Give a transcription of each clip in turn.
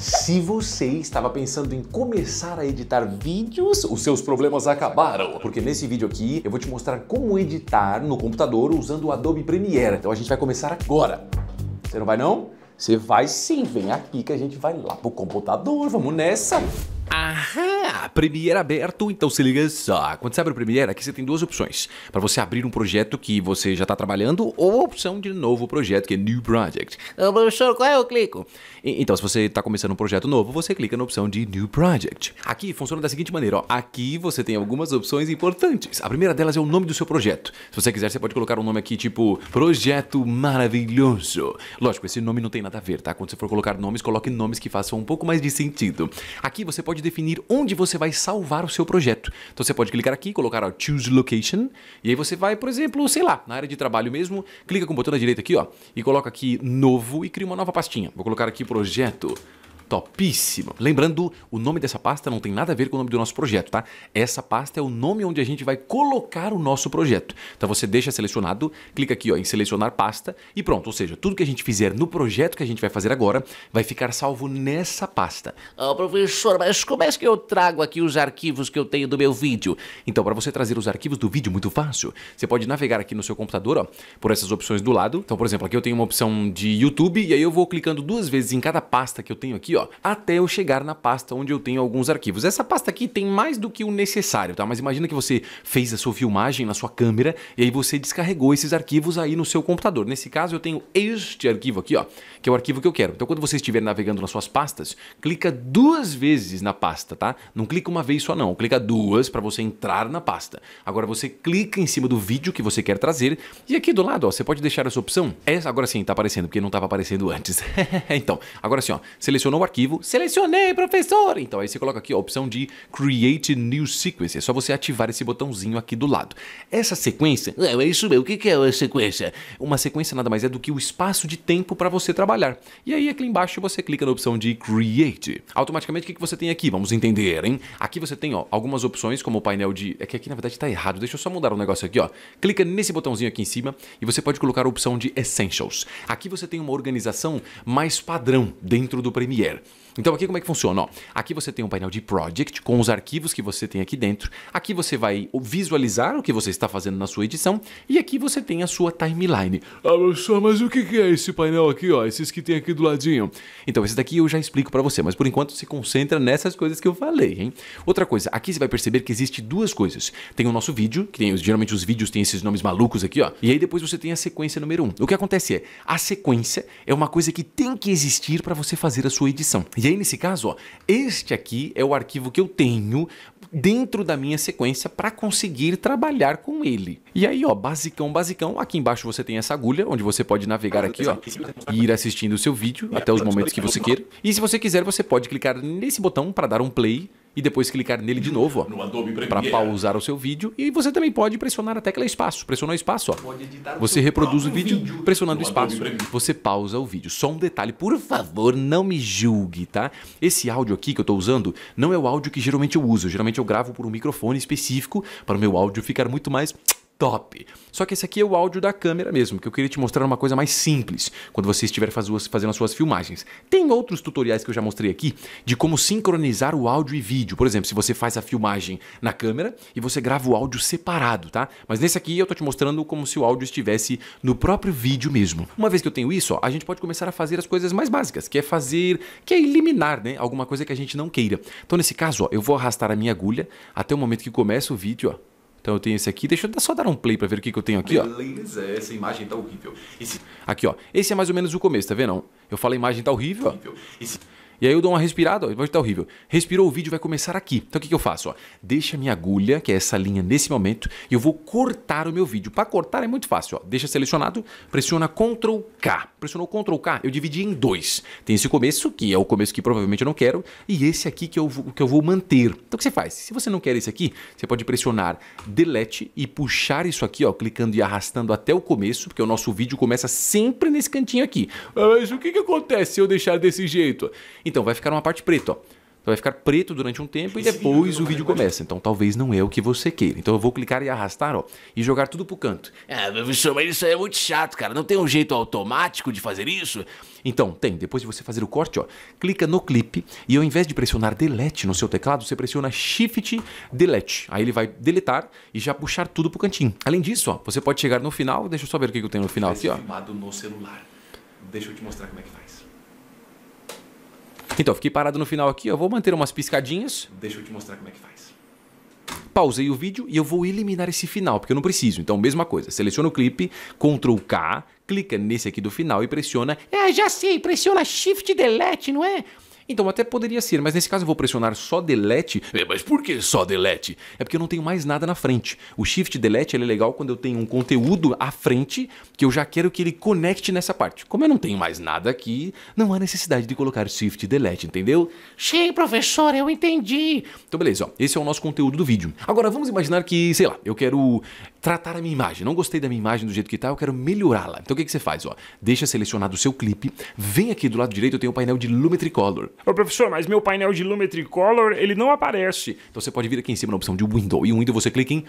Se você estava pensando em começar a editar vídeos, os seus problemas acabaram, porque nesse vídeo aqui eu vou te mostrar como editar no computador usando o Adobe Premiere. Então a gente vai começar agora. Você não vai não? Você vai sim, vem aqui que a gente vai lá pro computador, vamos nessa! Aham, Premiere aberto, então se liga só. Quando você abre o Premiere, aqui você tem duas opções. Para você abrir um projeto que você já está trabalhando ou a opção de novo projeto, que é New Project. Oh, professor, qual é o clico? E, então, se você está começando um projeto novo, você clica na opção de New Project. Aqui funciona da seguinte maneira, ó. Aqui você tem algumas opções importantes. A primeira delas é o nome do seu projeto. Se você quiser, você pode colocar um nome aqui tipo Projeto Maravilhoso. Lógico, esse nome não tem nada a ver, tá? Quando você for colocar nomes, coloque nomes que façam um pouco mais de sentido. Aqui você pode pode definir onde você vai salvar o seu projeto. Então você pode clicar aqui, colocar ó, Choose Location, e aí você vai, por exemplo, sei lá, na área de trabalho mesmo, clica com o botão da direita aqui, ó, e coloca aqui Novo e cria uma nova pastinha. Vou colocar aqui Projeto Topíssimo. Lembrando, o nome dessa pasta não tem nada a ver com o nome do nosso projeto, tá? Essa pasta é o nome onde a gente vai colocar o nosso projeto. Então você deixa selecionado, clica aqui ó, em selecionar pasta e pronto. Ou seja, tudo que a gente fizer no projeto que a gente vai fazer agora vai ficar salvo nessa pasta. Oh, professor, mas como é que eu trago aqui os arquivos que eu tenho do meu vídeo? Então, para você trazer os arquivos do vídeo, muito fácil. Você pode navegar aqui no seu computador ó, por essas opções do lado. Então, por exemplo, aqui eu tenho uma opção de YouTube e aí eu vou clicando duas vezes em cada pasta que eu tenho aqui, ó, ó, até eu chegar na pasta onde eu tenho alguns arquivos. Essa pasta aqui tem mais do que o necessário, tá? Mas imagina que você fez a sua filmagem na sua câmera e aí você descarregou esses arquivos aí no seu computador. Nesse caso, eu tenho este arquivo aqui, ó, que é o arquivo que eu quero. Então, quando você estiver navegando nas suas pastas, clica duas vezes na pasta, tá? Não clica uma vez só não, clica duas para você entrar na pasta. Agora você clica em cima do vídeo que você quer trazer e aqui do lado, ó, você pode deixar essa opção. Essa é, agora sim tá aparecendo, porque não estava aparecendo antes. então, agora sim, ó, selecionou o arquivo, selecionei, professor! Então aí você coloca aqui a opção de Create New Sequence. É só você ativar esse botãozinho aqui do lado. Essa sequência, é, é isso mesmo, o que é uma sequência? Uma sequência nada mais é do que o espaço de tempo para você trabalhar. E aí aqui embaixo você clica na opção de Create. Automaticamente o que você tem aqui? Vamos entender, hein? Aqui você tem ó, algumas opções como o painel de... É que aqui na verdade está errado, deixa eu só mudar um negócio aqui. ó. Clica nesse botãozinho aqui em cima e você pode colocar a opção de Essentials. Aqui você tem uma organização mais padrão dentro do Premiere. Então aqui como é que funciona? Ó, aqui você tem um painel de project com os arquivos que você tem aqui dentro. Aqui você vai visualizar o que você está fazendo na sua edição e aqui você tem a sua timeline. Ah, só, mas o que é esse painel aqui, ó? Esses que tem aqui do ladinho. Então esse daqui eu já explico para você, mas por enquanto se concentra nessas coisas que eu falei, hein? Outra coisa, aqui você vai perceber que existe duas coisas. Tem o nosso vídeo, que tem, geralmente os vídeos têm esses nomes malucos aqui, ó. E aí depois você tem a sequência número um. O que acontece é, a sequência é uma coisa que tem que existir para você fazer a sua edição. E aí, nesse caso, ó, este aqui é o arquivo que eu tenho dentro da minha sequência para conseguir trabalhar com ele. E aí, ó, basicão, basicão, aqui embaixo você tem essa agulha, onde você pode navegar aqui, ó, e ir assistindo o seu vídeo até os momentos que você queira. E se você quiser, você pode clicar nesse botão para dar um play e depois clicar nele de novo para pausar o seu vídeo. E você também pode pressionar a tecla espaço. Pressionou espaço, ó. Você reproduz o vídeo, vídeo pressionando espaço. Você pausa o vídeo. Só um detalhe, por favor, não me julgue, tá? Esse áudio aqui que eu estou usando não é o áudio que geralmente eu uso. Geralmente eu gravo por um microfone específico para o meu áudio ficar muito mais top. Só que esse aqui é o áudio da câmera mesmo, que eu queria te mostrar uma coisa mais simples quando você estiver fazendo as suas filmagens. Tem outros tutoriais que eu já mostrei aqui de como sincronizar o áudio e vídeo. Por exemplo, se você faz a filmagem na câmera e você grava o áudio separado, tá? Mas nesse aqui eu tô te mostrando como se o áudio estivesse no próprio vídeo mesmo. Uma vez que eu tenho isso, ó, a gente pode começar a fazer as coisas mais básicas, que é fazer, que é eliminar, né, alguma coisa que a gente não queira. Então nesse caso, ó, eu vou arrastar a minha agulha até o momento que começa o vídeo, ó. Então eu tenho esse aqui. Deixa eu só dar um play para ver o que, que eu tenho aqui, ó. essa imagem tá horrível. Esse... Aqui, ó. Esse é mais ou menos o começo, tá vendo? Eu falo a imagem tá horrível, ó. Esse... E aí eu dou uma respirada, ó, vai estar horrível. Respirou, o vídeo vai começar aqui. Então o que, que eu faço? Ó? Deixa minha agulha, que é essa linha nesse momento, e eu vou cortar o meu vídeo. Para cortar é muito fácil, ó. deixa selecionado, pressiona Ctrl K. Pressionou Ctrl K, eu dividi em dois. Tem esse começo, que é o começo que provavelmente eu não quero, e esse aqui que eu, que eu vou manter. Então o que você faz? Se você não quer esse aqui, você pode pressionar Delete e puxar isso aqui, ó, clicando e arrastando até o começo, porque o nosso vídeo começa sempre nesse cantinho aqui. Mas o que, que acontece se eu deixar desse jeito? Então vai ficar uma parte preta, ó. Então vai ficar preto durante um tempo e depois o vídeo começa. Então talvez não é o que você queira. Então eu vou clicar e arrastar, ó, e jogar tudo pro canto. É, professor, mas isso é muito chato, cara. Não tem um jeito automático de fazer isso? Então, tem. Depois de você fazer o corte, ó, clica no clipe e ao invés de pressionar delete no seu teclado, você pressiona shift delete. Aí ele vai deletar e já puxar tudo pro cantinho. Além disso, ó, você pode chegar no final, deixa eu só ver o que eu tenho no final aqui, ó. filmado no celular. Deixa eu te mostrar como é que faz. Então, fiquei parado no final aqui, eu vou manter umas piscadinhas. Deixa eu te mostrar como é que faz. Pausei o vídeo e eu vou eliminar esse final, porque eu não preciso. Então, mesma coisa, seleciona o clipe, Ctrl K, clica nesse aqui do final e pressiona. É, já sei, pressiona Shift Delete, não é? Então até poderia ser, mas nesse caso eu vou pressionar só delete. É, mas por que só delete? É porque eu não tenho mais nada na frente. O shift delete é legal quando eu tenho um conteúdo à frente que eu já quero que ele conecte nessa parte. Como eu não tenho mais nada aqui, não há necessidade de colocar shift delete, entendeu? Sim, professor, eu entendi. Então beleza, ó, esse é o nosso conteúdo do vídeo. Agora vamos imaginar que, sei lá, eu quero tratar a minha imagem. Não gostei da minha imagem do jeito que está, eu quero melhorá-la. Então o que, que você faz? Ó, deixa selecionado o seu clipe, vem aqui do lado direito, eu tenho o um painel de Color. Ô professor, mas meu painel de Color ele não aparece. Então você pode vir aqui em cima na opção de Window, e Window você clica em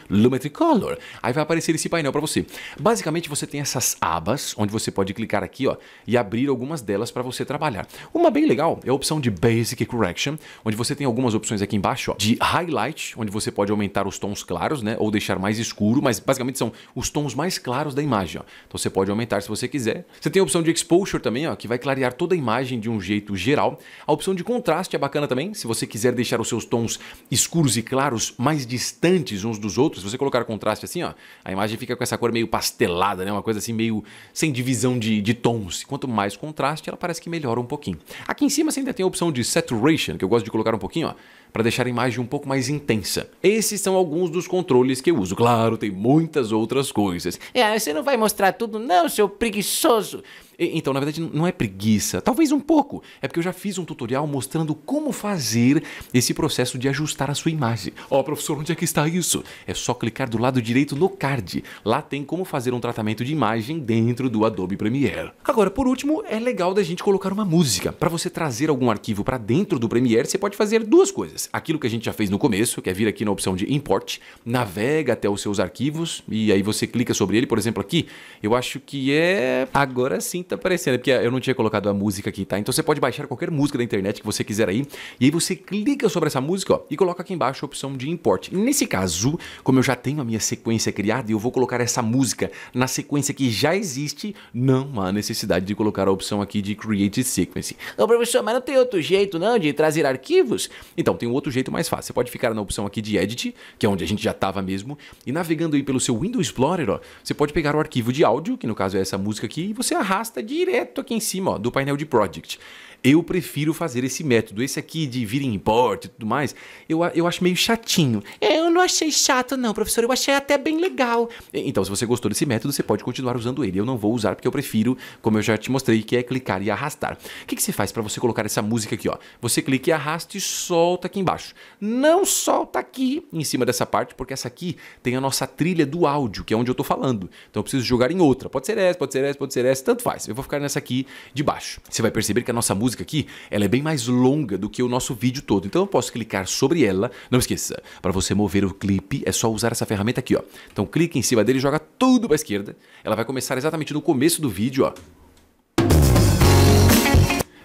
Color. Aí vai aparecer esse painel para você. Basicamente você tem essas abas, onde você pode clicar aqui ó, e abrir algumas delas para você trabalhar. Uma bem legal é a opção de Basic Correction, onde você tem algumas opções aqui embaixo ó, de Highlight, onde você pode aumentar os tons claros, né, ou deixar mais escuro, mas basicamente são os tons mais claros da imagem. Ó. Então você pode aumentar se você quiser. Você tem a opção de exposure também, ó, que vai clarear toda a imagem de um jeito geral. A opção de contraste é bacana também, se você quiser deixar os seus tons escuros e claros mais distantes uns dos outros. Se você colocar contraste assim, ó, a imagem fica com essa cor meio pastelada, né? uma coisa assim meio sem divisão de, de tons. Quanto mais contraste, ela parece que melhora um pouquinho. Aqui em cima você ainda tem a opção de saturation, que eu gosto de colocar um pouquinho, ó, para deixar a imagem um pouco mais intensa. Esses são alguns dos controles que eu uso. Claro, tem muitas outras coisas. É, você não vai mostrar tudo não, seu preguiçoso. Então, na verdade, não é preguiça, talvez um pouco. É porque eu já fiz um tutorial mostrando como fazer esse processo de ajustar a sua imagem. Ó, oh, professor, onde é que está isso? É só clicar do lado direito no card. Lá tem como fazer um tratamento de imagem dentro do Adobe Premiere. Agora, por último, é legal da gente colocar uma música. Para você trazer algum arquivo para dentro do Premiere, você pode fazer duas coisas. Aquilo que a gente já fez no começo, que é vir aqui na opção de Import, navega até os seus arquivos e aí você clica sobre ele, por exemplo, aqui, eu acho que é agora sim tá aparecendo, é porque eu não tinha colocado a música aqui, tá? Então você pode baixar qualquer música da internet que você quiser aí, e aí você clica sobre essa música, ó, e coloca aqui embaixo a opção de import. Nesse caso, como eu já tenho a minha sequência criada e eu vou colocar essa música na sequência que já existe, não há necessidade de colocar a opção aqui de Create Sequence. Não, professor, mas não tem outro jeito não de trazer arquivos? Então, tem um outro jeito mais fácil. Você pode ficar na opção aqui de Edit, que é onde a gente já estava mesmo, e navegando aí pelo seu Windows Explorer, ó, você pode pegar o arquivo de áudio, que no caso é essa música aqui, e você arrasta direto aqui em cima ó, do painel de Project. Eu prefiro fazer esse método. Esse aqui de vir em porte e tudo mais, eu, eu acho meio chatinho. É, eu não achei chato, não, professor. Eu achei até bem legal. Então, se você gostou desse método, você pode continuar usando ele. Eu não vou usar porque eu prefiro, como eu já te mostrei, que é clicar e arrastar. O que, que você faz para você colocar essa música aqui? Ó? Você clica e arrasta e solta aqui embaixo. Não solta aqui em cima dessa parte, porque essa aqui tem a nossa trilha do áudio, que é onde eu estou falando. Então, eu preciso jogar em outra. Pode ser essa, pode ser essa, pode ser essa, tanto faz. Eu vou ficar nessa aqui de baixo. Você vai perceber que a nossa música música aqui, ela é bem mais longa do que o nosso vídeo todo. Então eu posso clicar sobre ela. Não esqueça, para você mover o clipe é só usar essa ferramenta aqui, ó. Então clique em cima dele e joga tudo para esquerda. Ela vai começar exatamente no começo do vídeo, ó.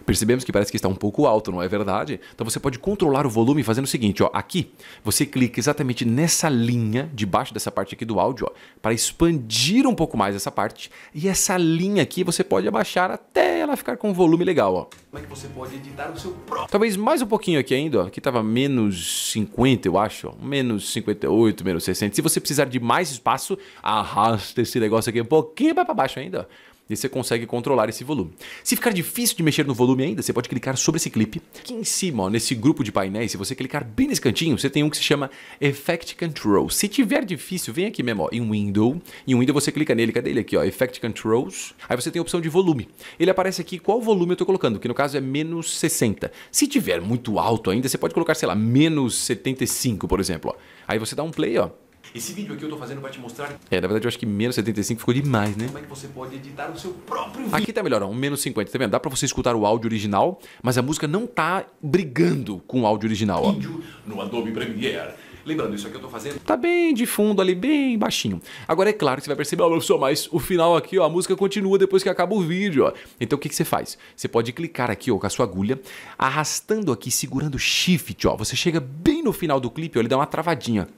Percebemos que parece que está um pouco alto, não é verdade? Então você pode controlar o volume fazendo o seguinte, ó, aqui você clica exatamente nessa linha debaixo dessa parte aqui do áudio, ó, para expandir um pouco mais essa parte, e essa linha aqui você pode abaixar até ela ficar com um volume legal, ó. Como é que você pode editar o seu próprio? Talvez mais um pouquinho aqui ainda, ó, que estava menos 50, eu acho, ó, menos 58, menos 60. Se você precisar de mais espaço, arrasta esse negócio aqui um pouquinho mais para baixo ainda, ó e você consegue controlar esse volume. Se ficar difícil de mexer no volume ainda, você pode clicar sobre esse clipe. Aqui em cima, ó, nesse grupo de painéis, se você clicar bem nesse cantinho, você tem um que se chama Effect Control. Se tiver difícil, vem aqui mesmo ó, em Window. Em Window você clica nele, cadê ele aqui? Ó, Effect Controls. Aí você tem a opção de volume. Ele aparece aqui qual volume eu estou colocando, que no caso é menos 60. Se tiver muito alto ainda, você pode colocar, sei lá, menos 75, por exemplo. Ó. Aí você dá um play, ó. Esse vídeo aqui eu tô fazendo pra te mostrar. É, na verdade eu acho que menos 75 ficou demais, né? Como é que você pode editar o seu próprio vídeo? Aqui tá melhor, ó, um menos 50, tá vendo? Dá para você escutar o áudio original, mas a música não tá brigando com o áudio original, ó. Vídeo no Adobe Premiere. Lembrando, isso aqui eu tô fazendo. Tá bem de fundo ali, bem baixinho. Agora é claro que você vai perceber, ó, oh, professor, mas o final aqui, ó, a música continua depois que acaba o vídeo, ó. Então o que, que você faz? Você pode clicar aqui, ó, com a sua agulha, arrastando aqui, segurando Shift, ó. Você chega bem no final do clipe, ó, ele dá uma travadinha.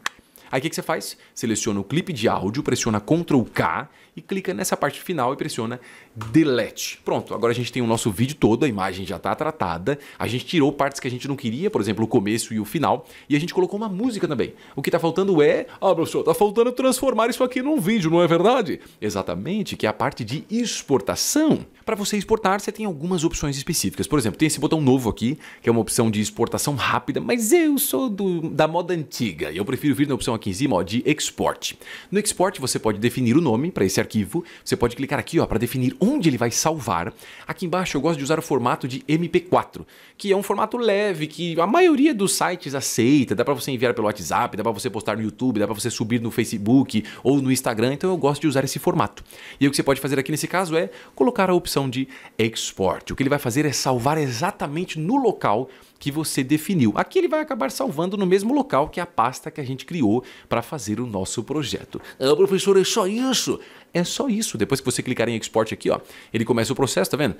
Aí o que, que você faz? Seleciona o clipe de áudio, pressiona Ctrl K e clica nessa parte final e pressiona Delete. Pronto, agora a gente tem o nosso vídeo todo, a imagem já está tratada, a gente tirou partes que a gente não queria, por exemplo, o começo e o final, e a gente colocou uma música também. O que está faltando é, ah, professor, está faltando transformar isso aqui num vídeo, não é verdade? Exatamente, que é a parte de exportação. Para você exportar, você tem algumas opções específicas. Por exemplo, tem esse botão novo aqui, que é uma opção de exportação rápida, mas eu sou do, da moda antiga, e eu prefiro vir na opção aqui em cima ó, de export. No export você pode definir o nome para esse arquivo, você pode clicar aqui para definir onde ele vai salvar. Aqui embaixo eu gosto de usar o formato de MP4, que é um formato leve que a maioria dos sites aceita, dá para você enviar pelo WhatsApp, dá para você postar no YouTube, dá para você subir no Facebook ou no Instagram, então eu gosto de usar esse formato. E o que você pode fazer aqui nesse caso é colocar a opção de export. O que ele vai fazer é salvar exatamente no local que você definiu. Aqui ele vai acabar salvando no mesmo local que a pasta que a gente criou para fazer o nosso projeto. Ah, professor, é só isso? É só isso. Depois que você clicar em export aqui, ó, ele começa o processo, tá vendo?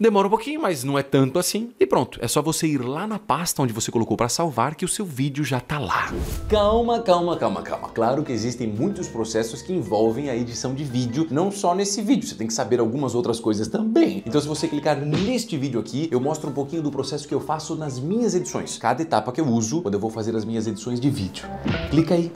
Demora um pouquinho, mas não é tanto assim. E pronto, é só você ir lá na pasta onde você colocou para salvar que o seu vídeo já tá lá. Calma, calma, calma, calma. Claro que existem muitos processos que envolvem a edição de vídeo, não só nesse vídeo, você tem que saber algumas outras coisas também. Então se você clicar neste vídeo aqui, eu mostro um pouquinho do processo que eu faço nas minhas edições, cada etapa que eu uso quando eu vou fazer as minhas edições de vídeo. Clica aí.